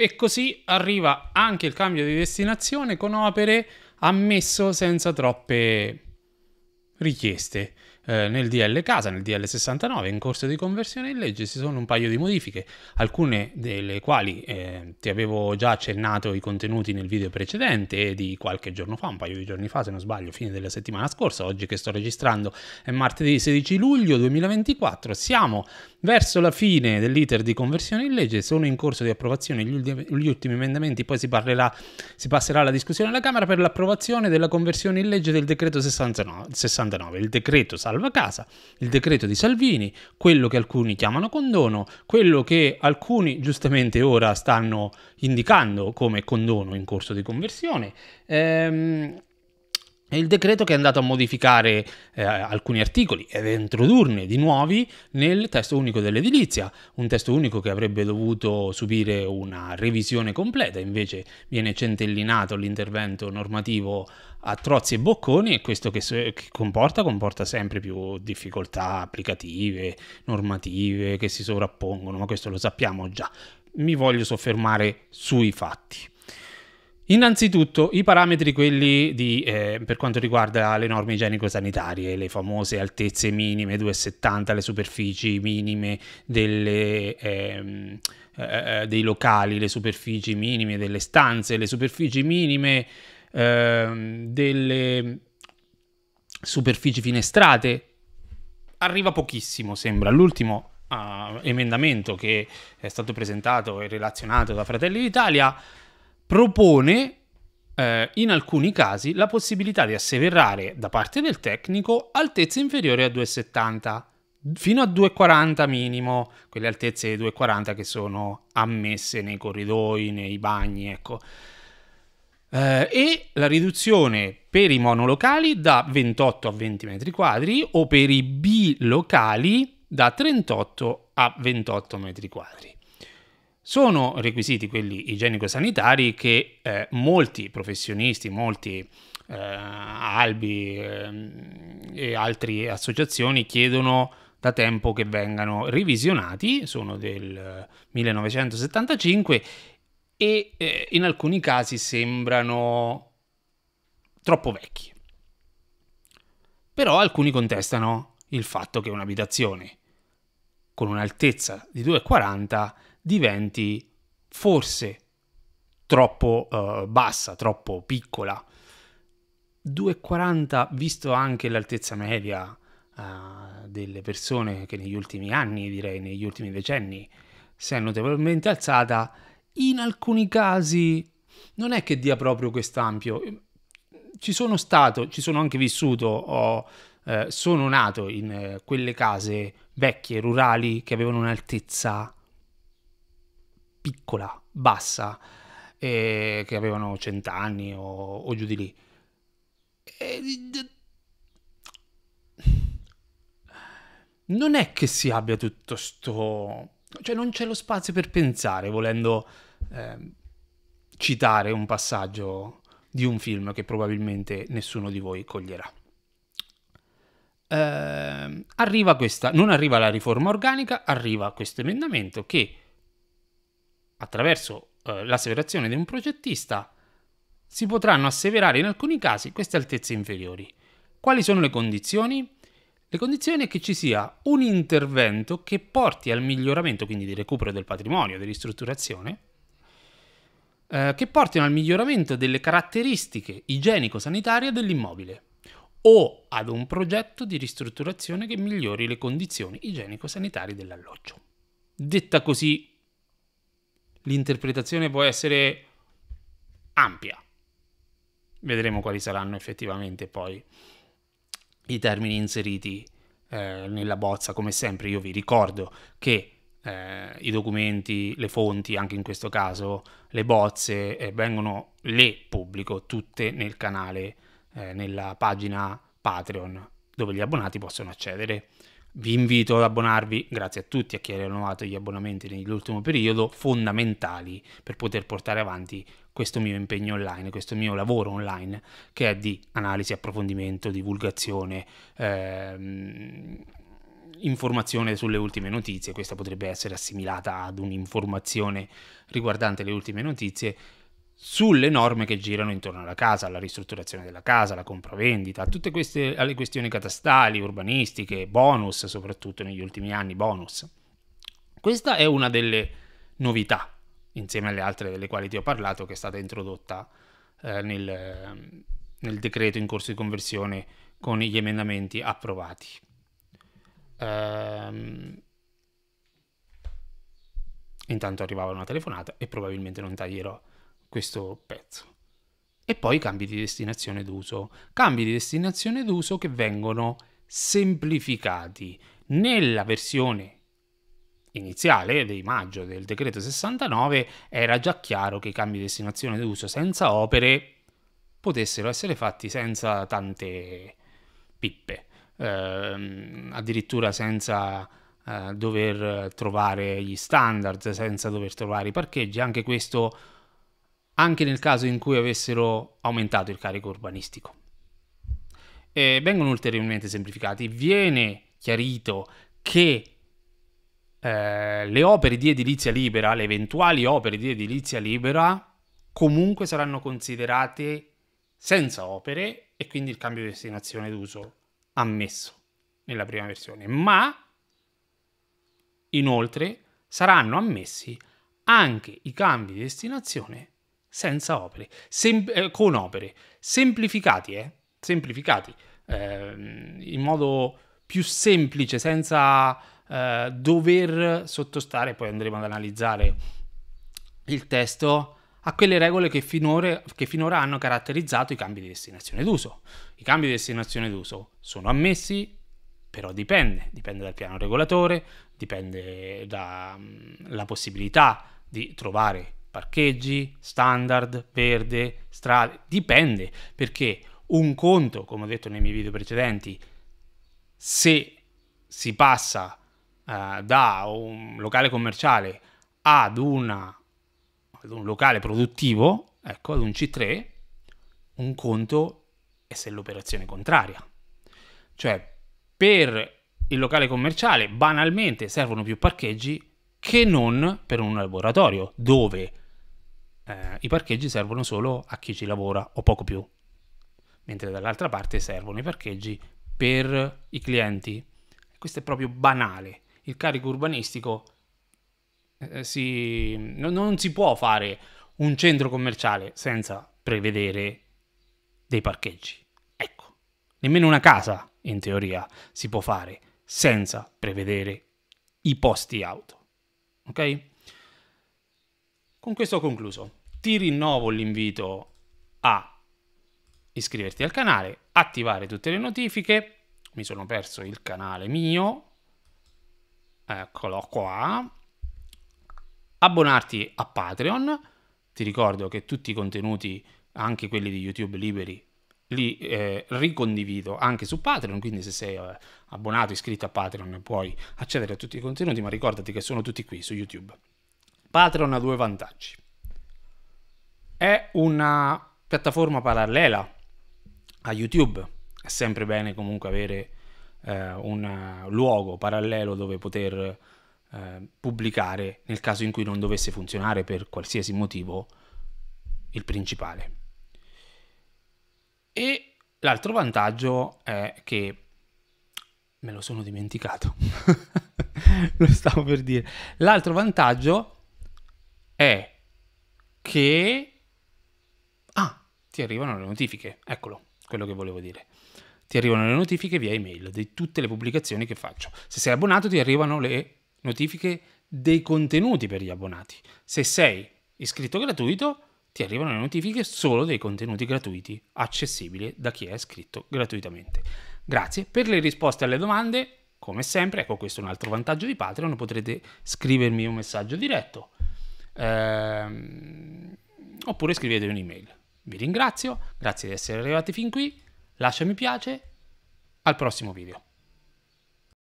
E così arriva anche il cambio di destinazione con opere ammesso senza troppe richieste. Eh, nel DL Casa, nel DL 69, in corso di conversione in legge, ci sono un paio di modifiche, alcune delle quali eh, ti avevo già accennato i contenuti nel video precedente di qualche giorno fa, un paio di giorni fa se non sbaglio, fine della settimana scorsa, oggi che sto registrando è martedì 16 luglio 2024, siamo verso la fine dell'iter di conversione in legge, sono in corso di approvazione gli, ultimi, gli ultimi emendamenti, poi si, parlerà, si passerà alla discussione alla Camera per l'approvazione della conversione in legge del decreto 69, 69 il decreto salvo salva casa, il decreto di Salvini, quello che alcuni chiamano condono, quello che alcuni giustamente ora stanno indicando come condono in corso di conversione. Ehm, è il decreto che è andato a modificare eh, alcuni articoli ed introdurne di nuovi nel testo unico dell'edilizia, un testo unico che avrebbe dovuto subire una revisione completa, invece viene centellinato l'intervento normativo a trozzi e bocconi e questo che, che comporta comporta sempre più difficoltà applicative, normative che si sovrappongono, ma questo lo sappiamo già. Mi voglio soffermare sui fatti. Innanzitutto i parametri quelli di, eh, per quanto riguarda le norme igienico-sanitarie, le famose altezze minime 2,70, le superfici minime delle, ehm, eh, eh, dei locali, le superfici minime delle stanze, le superfici minime ehm, delle superfici finestrate. Arriva pochissimo, sembra. L'ultimo ah, emendamento che è stato presentato e relazionato da Fratelli d'Italia propone eh, in alcuni casi la possibilità di asseverare da parte del tecnico altezze inferiori a 2,70 fino a 2,40 minimo, quelle altezze di 2,40 che sono ammesse nei corridoi, nei bagni, ecco. Eh, e la riduzione per i monolocali da 28 a 20 metri quadri o per i bilocali da 38 a 28 metri quadri. Sono requisiti quelli igienico-sanitari che eh, molti professionisti, molti eh, albi eh, e altre associazioni chiedono da tempo che vengano revisionati, sono del 1975 e eh, in alcuni casi sembrano troppo vecchi. Però alcuni contestano il fatto che un'abitazione con un'altezza di 2,40 diventi forse troppo uh, bassa, troppo piccola. 2,40 visto anche l'altezza media uh, delle persone che negli ultimi anni, direi negli ultimi decenni, si è notevolmente alzata, in alcuni casi non è che dia proprio quest'ampio. Ci sono stato, ci sono anche vissuto, ho eh, sono nato in eh, quelle case vecchie, rurali, che avevano un'altezza piccola, bassa, eh, che avevano cent'anni o, o giù di lì. E... Non è che si abbia tutto sto... Cioè non c'è lo spazio per pensare, volendo ehm, citare un passaggio di un film che probabilmente nessuno di voi coglierà eh, arriva questa, non arriva la riforma organica, arriva questo emendamento che attraverso eh, l'asseverazione di un progettista si potranno asseverare in alcuni casi queste altezze inferiori. Quali sono le condizioni? Le condizioni è che ci sia un intervento che porti al miglioramento, quindi di recupero del patrimonio, di ristrutturazione, eh, che portino al miglioramento delle caratteristiche igienico-sanitarie dell'immobile o ad un progetto di ristrutturazione che migliori le condizioni igienico-sanitarie dell'alloggio. Detta così, l'interpretazione può essere ampia. Vedremo quali saranno effettivamente poi i termini inseriti eh, nella bozza. Come sempre io vi ricordo che eh, i documenti, le fonti, anche in questo caso le bozze, eh, vengono le pubblico tutte nel canale eh, nella pagina Patreon dove gli abbonati possono accedere. Vi invito ad abbonarvi, grazie a tutti a chi ha rinnovato gli abbonamenti nell'ultimo periodo, fondamentali per poter portare avanti questo mio impegno online, questo mio lavoro online che è di analisi, approfondimento, divulgazione, ehm, informazione sulle ultime notizie, questa potrebbe essere assimilata ad un'informazione riguardante le ultime notizie sulle norme che girano intorno alla casa, alla ristrutturazione della casa, alla compravendita, tutte queste alle questioni catastali, urbanistiche, bonus, soprattutto negli ultimi anni bonus. Questa è una delle novità, insieme alle altre delle quali ti ho parlato, che è stata introdotta eh, nel, nel, decreto in corso di conversione con gli emendamenti approvati. Ehm... Intanto arrivava una telefonata e probabilmente non taglierò questo pezzo. E poi cambi di destinazione d'uso. Cambi di destinazione d'uso che vengono semplificati nella versione iniziale di maggio del decreto 69 era già chiaro che i cambi di destinazione d'uso senza opere potessero essere fatti senza tante pippe, ehm, addirittura senza eh, dover trovare gli standard, senza dover trovare i parcheggi, anche questo anche nel caso in cui avessero aumentato il carico urbanistico. E vengono ulteriormente semplificati, viene chiarito che eh, le opere di edilizia libera, le eventuali opere di edilizia libera, comunque saranno considerate senza opere e quindi il cambio di destinazione d'uso ammesso nella prima versione, ma inoltre saranno ammessi anche i cambi di destinazione senza opere, sem- eh, con opere, semplificati, eh? semplificati eh, in modo più semplice, senza eh, dover sottostare, poi andremo ad analizzare il testo, a quelle regole che finora, che finora hanno caratterizzato i cambi di destinazione d'uso. I cambi di destinazione d'uso sono ammessi però dipende, dipende dal piano regolatore, dipende dalla mm, possibilità di trovare parcheggi, standard, verde, strade, dipende perché un conto, come ho detto nei miei video precedenti, se si passa eh, da un locale commerciale ad, una, ad un locale produttivo, ecco, ad un C3, un conto è se l'operazione è contraria. Cioè, per il locale commerciale banalmente servono più parcheggi che non per un laboratorio, dove eh, i parcheggi servono solo a chi ci lavora o poco più, mentre dall'altra parte servono i parcheggi per i clienti. Questo è proprio banale. Il carico urbanistico eh, si, no, non si può fare un centro commerciale senza prevedere dei parcheggi. Ecco, nemmeno una casa in teoria si può fare senza prevedere i posti auto. Ok? Con questo ho concluso ti rinnovo l'invito a iscriverti al canale, attivare tutte le notifiche. Mi sono perso il canale mio. Eccolo qua. Abbonarti a Patreon. Ti ricordo che tutti i contenuti, anche quelli di YouTube liberi, li eh, ricondivido anche su Patreon, quindi se sei eh, abbonato, iscritto a Patreon puoi accedere a tutti i contenuti, ma ricordati che sono tutti qui su YouTube. Patreon ha due vantaggi è una piattaforma parallela a YouTube. È sempre bene comunque avere eh, un luogo parallelo dove poter eh, pubblicare nel caso in cui non dovesse funzionare per qualsiasi motivo il principale. E l'altro vantaggio è che me lo sono dimenticato. lo stavo per dire. L'altro vantaggio è che ti arrivano le notifiche. Eccolo, quello che volevo dire. Ti arrivano le notifiche via email di tutte le pubblicazioni che faccio. Se sei abbonato ti arrivano le notifiche dei contenuti per gli abbonati. Se sei iscritto gratuito ti arrivano le notifiche solo dei contenuti gratuiti accessibili da chi è iscritto gratuitamente. Grazie per le risposte alle domande. Come sempre, ecco questo è un altro vantaggio di Patreon, potrete scrivermi un messaggio diretto. Ehm, oppure scrivete un'email. Vi ringrazio, grazie di essere arrivati fin qui, lascia mi piace, al prossimo video.